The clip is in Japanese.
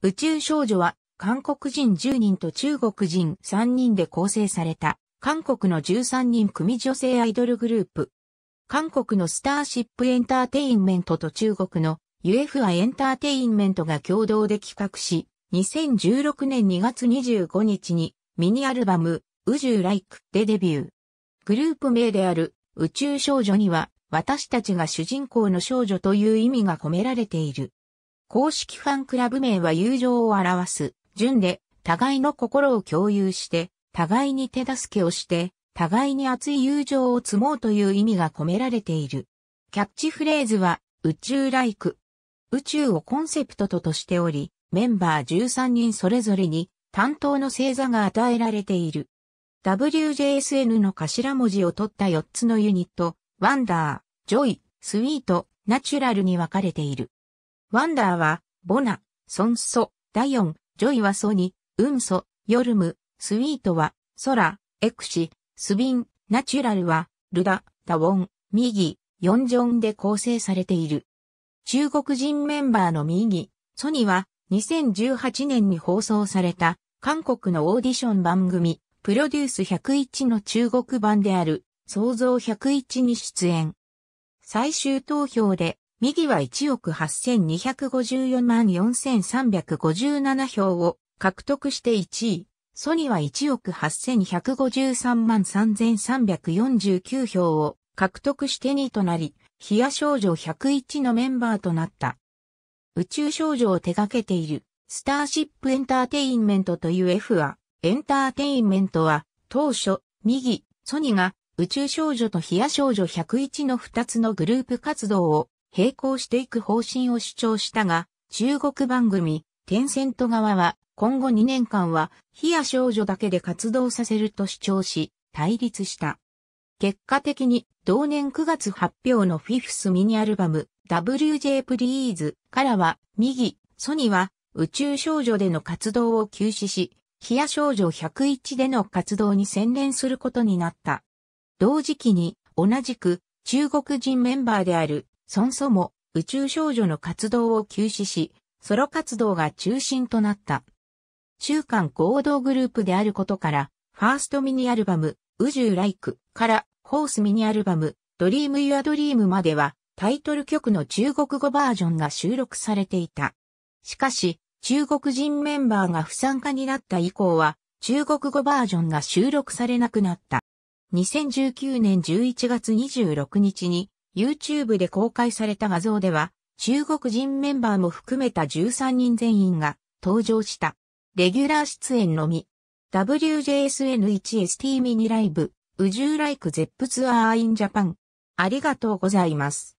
宇宙少女は韓国人10人と中国人3人で構成された韓国の13人組女性アイドルグループ。韓国のスターシップエンターテインメントと中国の UFA エンターテインメントが共同で企画し、2016年2月25日にミニアルバム宇宙ライクでデビュー。グループ名である宇宙少女には私たちが主人公の少女という意味が込められている。公式ファンクラブ名は友情を表す、順で、互いの心を共有して、互いに手助けをして、互いに熱い友情を積もうという意味が込められている。キャッチフレーズは、宇宙ライク。宇宙をコンセプトととしており、メンバー13人それぞれに担当の星座が与えられている。WJSN の頭文字を取った4つのユニット、ワンダー、ジョイ、スウィート、ナチュラルに分かれている。ワンダーは、ボナ、ソンソ、ダヨン、ジョイはソニ、ウンソ、ヨルム、スイートは、ソラ、エクシ、スビン、ナチュラルは、ルダ、ダウォン、ミギ、ヨンジョンで構成されている。中国人メンバーのミギ、ソニは、2018年に放送された、韓国のオーディション番組、プロデュース101の中国版である、創造101に出演。最終投票で右は1億8254万4357票を獲得して1位、ソニーは1億8153万3349票を獲得して2位となり、ヒア少女101のメンバーとなった。宇宙少女を手掛けている、スターシップエンターテインメントという F は、エンターテインメントは、当初、右、ソニーが、宇宙少女とヒア少女101の2つのグループ活動を並行していく方針を主張したが、中国番組、テンセント側は、今後2年間は、非や少女だけで活動させると主張し、対立した。結果的に、同年9月発表のフィフスミニアルバム、WJ Please からは、右、ソニは、宇宙少女での活動を休止し、ヒア少女101での活動に専念することになった。同時期に、同じく、中国人メンバーである孫祖も宇宙少女の活動を休止し、ソロ活動が中心となった。中間合同グループであることから、ファーストミニアルバム、宇宙ライクからホースミニアルバム、ドリーム・ユア・ドリームまでは、タイトル曲の中国語バージョンが収録されていた。しかし、中国人メンバーが不参加になった以降は、中国語バージョンが収録されなくなった。2019年11月26日に、YouTube で公開された画像では、中国人メンバーも含めた13人全員が登場した。レギュラー出演のみ。WJSN1ST ミニライブ、宇宙ライクゼップツアーインジャパン。ありがとうございます。